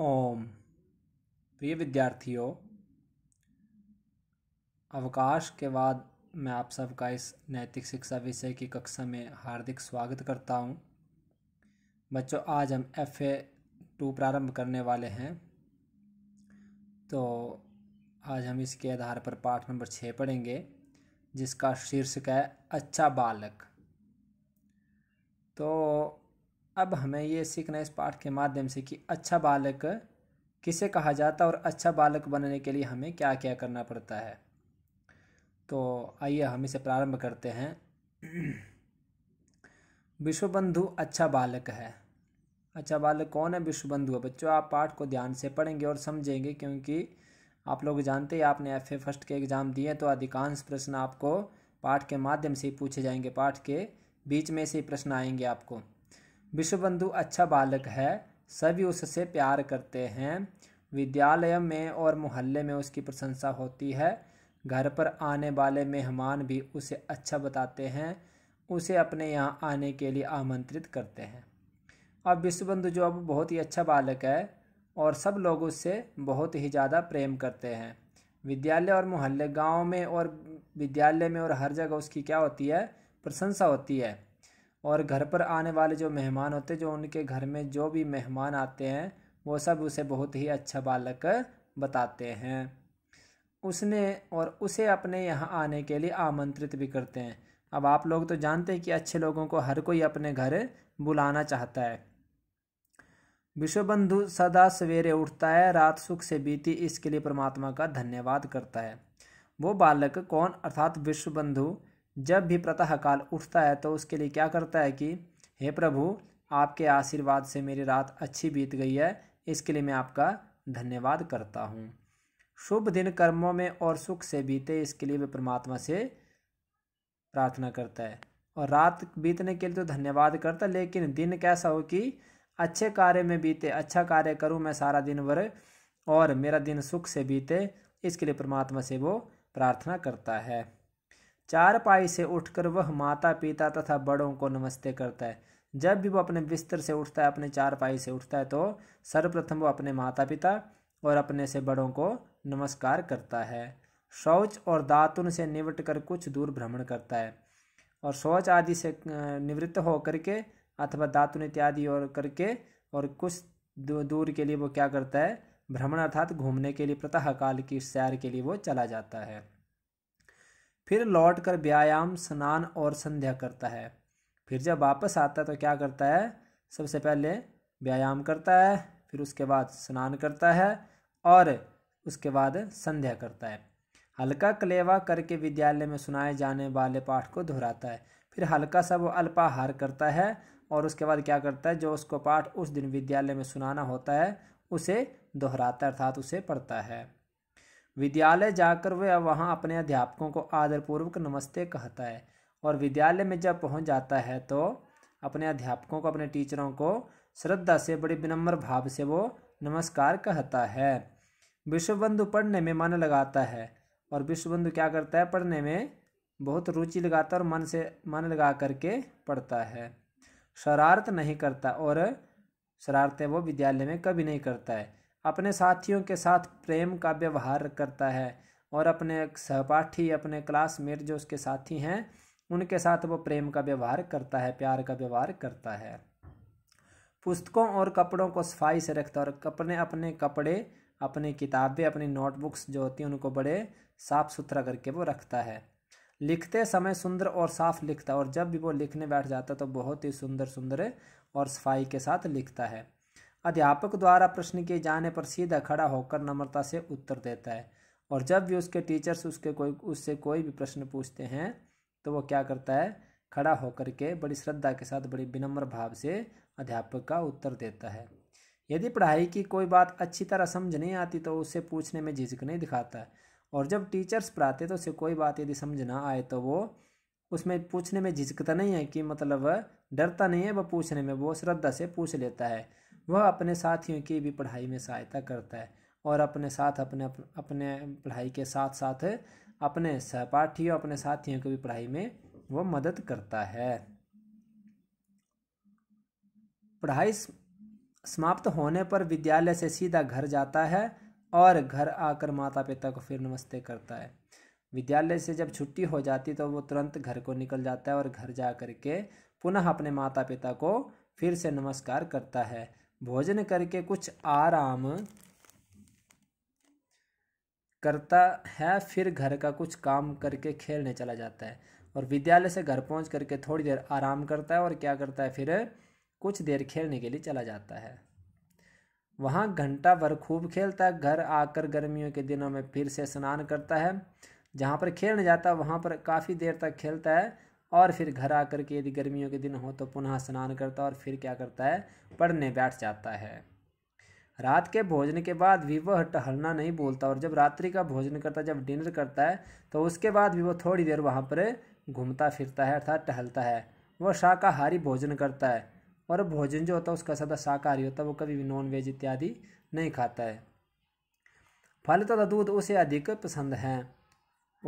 ओम प्रिय विद्यार्थियों अवकाश के बाद मैं आप सबका इस नैतिक शिक्षा विषय की कक्षा में हार्दिक स्वागत करता हूँ बच्चों आज हम एफ ए टू प्रारंभ करने वाले हैं तो आज हम इसके आधार पर पाठ नंबर छः पढ़ेंगे जिसका शीर्षक है अच्छा बालक तो अब हमें ये सीखना इस पाठ के माध्यम से कि अच्छा बालक किसे कहा जाता है और अच्छा बालक बनने के लिए हमें क्या क्या करना पड़ता है तो आइए हम इसे प्रारंभ करते हैं विश्वबंधु अच्छा बालक है अच्छा बालक कौन है विश्वबंधु है बच्चों आप पाठ को ध्यान से पढ़ेंगे और समझेंगे क्योंकि आप लोग जानते हैं आपने एफ ए फर्स्ट के एग्ज़ाम दिए तो अधिकांश प्रश्न आपको पाठ के माध्यम से ही पूछे जाएंगे पाठ के बीच में से ही प्रश्न आएंगे आपको विश्वबंधु अच्छा बालक है सभी उससे प्यार करते हैं विद्यालय में और मोहल्ले में उसकी प्रशंसा होती है घर पर आने वाले मेहमान भी उसे अच्छा बताते हैं उसे अपने यहाँ आने के लिए आमंत्रित करते हैं अब विश्वबंधु जो अब बहुत ही अच्छा बालक है और सब लोग उससे बहुत ही ज़्यादा प्रेम करते हैं विद्यालय और मोहल्ले गांव में और विद्यालय में और हर जगह उसकी क्या होती है प्रशंसा होती है और घर पर आने वाले जो मेहमान होते जो उनके घर में जो भी मेहमान आते हैं वो सब उसे बहुत ही अच्छा बालक बताते हैं उसने और उसे अपने यहाँ आने के लिए आमंत्रित भी करते हैं अब आप लोग तो जानते हैं कि अच्छे लोगों को हर कोई अपने घर बुलाना चाहता है विश्वबंधु सदा सवेरे उठता है रात सुख से बीती इसके लिए परमात्मा का धन्यवाद करता है वो बालक कौन अर्थात विश्वबंधु जब भी प्रातः काल उठता है तो उसके लिए क्या करता है कि हे प्रभु आपके आशीर्वाद से मेरी रात अच्छी बीत गई है इसके लिए मैं आपका धन्यवाद करता हूँ शुभ दिन कर्मों में और सुख से बीते इसके लिए वे परमात्मा से प्रार्थना करता है और रात बीतने के लिए तो धन्यवाद करता है लेकिन दिन कैसा हो कि अच्छे कार्य में बीते अच्छा कार्य करूँ मैं सारा दिन भर और मेरा दिन सुख से बीते इसके लिए परमात्मा से वो प्रार्थना करता है चार पाई से उठकर वह माता पिता तथा बड़ों को नमस्ते करता है जब भी वो अपने बिस्तर से उठता है अपने चार पाई से उठता है तो सर्वप्रथम वो अपने माता पिता और अपने से बड़ों को नमस्कार करता है शौच और दातुन से निवट कर कुछ दूर भ्रमण करता है और शौच आदि से निवृत्त हो करके अथवा दातुन इत्यादि और करके और कुछ दूर के लिए वो क्या करता है भ्रमण अर्थात घूमने के लिए प्रतः काल की सैर के लिए वो चला जाता है फिर लौटकर व्यायाम स्नान और संध्या करता है फिर जब वापस आता है तो क्या करता है सबसे पहले व्यायाम करता है फिर उसके बाद स्नान करता है और उसके बाद संध्या करता है हल्का कलेवा करके विद्यालय में सुनाए जाने वाले पाठ को दोहराता है फिर हल्का सा वो अल्पाहार करता है और उसके बाद क्या करता है जो उसको पाठ उस दिन विद्यालय में सुनाना होता है उसे दोहराता अर्थात उसे पढ़ता है विद्यालय जाकर वह वहाँ अपने अध्यापकों को आदरपूर्वक नमस्ते कहता है और विद्यालय में जब पहुँच जाता है तो अपने अध्यापकों को अपने टीचरों को श्रद्धा से बड़े विनम्र भाव से वो नमस्कार कहता है विश्वबंधु पढ़ने में मन लगाता है और विश्वबंधु क्या करता है पढ़ने में बहुत रुचि लगाता है और मन से मन लगा करके पढ़ता है शरारत नहीं करता और शरारतें वो विद्यालय में कभी नहीं करता है अपने साथियों के साथ प्रेम का व्यवहार करता है और अपने सहपाठी अपने क्लासमेट जो उसके साथी हैं उनके साथ वो प्रेम का व्यवहार करता है प्यार का व्यवहार करता है पुस्तकों और कपड़ों को सफाई से रखता है और अपने अपने कपड़े अपनी किताबें अपनी नोटबुक्स जो होती हैं उनको बड़े साफ़ सुथरा करके वो रखता है लिखते समय सुंदर और साफ लिखता है और जब भी वो लिखने बैठ जाता है तो बहुत ही सुंदर सुंदर और सफाई के साथ लिखता है अध्यापक द्वारा प्रश्न किए जाने पर सीधा खड़ा होकर नम्रता से उत्तर देता है और जब भी उसके टीचर्स उसके कोई उससे कोई भी प्रश्न पूछते हैं तो वो क्या करता है खड़ा होकर के बड़ी श्रद्धा के साथ बड़ी विनम्र भाव से अध्यापक का उत्तर देता है यदि पढ़ाई की कोई बात अच्छी तरह समझ नहीं आती तो उससे पूछने में झिझक नहीं दिखाता है और जब टीचर्स पढ़ाते तो उसे कोई बात यदि समझ ना आए तो वो उसमें पूछने में झिझकता नहीं है कि मतलब डरता नहीं है वह पूछने में वो श्रद्धा से पूछ लेता है वह अपने साथियों की भी पढ़ाई में सहायता करता है और अपने साथ अपने अपने पढ़ाई के साथ साथ अपने सहपाठियों अपने साथियों की भी पढ़ाई में वह मदद करता है पढ़ाई समाप्त होने पर विद्यालय से सीधा घर जाता है और घर आकर माता पिता को फिर नमस्ते करता है विद्यालय से जब छुट्टी हो जाती तो वो तुरंत घर को निकल जाता है और घर जा कर के पुनः अपने माता पिता को फिर से नमस्कार करता है भोजन करके कुछ आराम करता है फिर घर का कुछ काम करके खेलने चला जाता है और विद्यालय से घर पहुंच करके थोड़ी देर आराम करता है और क्या करता है फिर कुछ देर खेलने के लिए चला जाता है वहाँ घंटा भर खूब खेलता है घर आकर गर्मियों के दिनों में फिर से स्नान करता है जहाँ पर खेलने जाता है वहाँ पर काफ़ी देर तक खेलता है और फिर घर आकर के यदि गर्मियों के दिन हो तो पुनः स्नान करता और फिर क्या करता है पढ़ने बैठ जाता है रात के भोजन के बाद भी वह टहलना नहीं बोलता और जब रात्रि का भोजन करता है जब डिनर करता है तो उसके बाद भी वह थोड़ी देर वहाँ पर घूमता फिरता है अर्थात टहलता है वह शाकाहारी भोजन करता है और भोजन जो होता है उसका सदा शाकाहारी होता है वो कभी भी नॉन वेज इत्यादि नहीं खाता है फल तथा दूध उसे अधिक पसंद हैं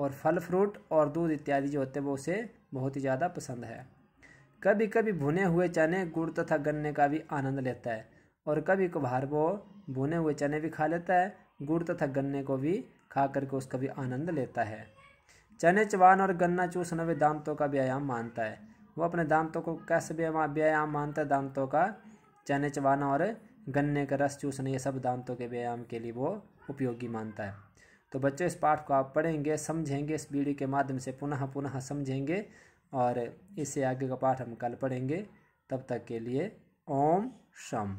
और फल फ्रूट और दूध इत्यादि जो होते हैं वो उसे बहुत ही ज़्यादा पसंद है कभी कभी भुने हुए चने गुड़ तथा गन्ने का भी आनंद लेता है और कभी कभार वो भुने हुए चने भी खा लेता है गुड़ तथा गन्ने को भी खा करके उसका भी आनंद लेता है चने चबान और गन्ना चूसना वे दांतों का व्यायाम मानता है वो अपने दांतों को कैसे व्यायाम मानता है दांतों का चने चबाना और गन्ने का रस चूसना ये सब दांतों के व्यायाम के लिए वो उपयोगी मानता है तो बच्चे इस पाठ को आप पढ़ेंगे समझेंगे इस वीडियो के माध्यम से पुनः पुनः समझेंगे और इससे आगे का पाठ हम कल पढ़ेंगे तब तक के लिए ओम शम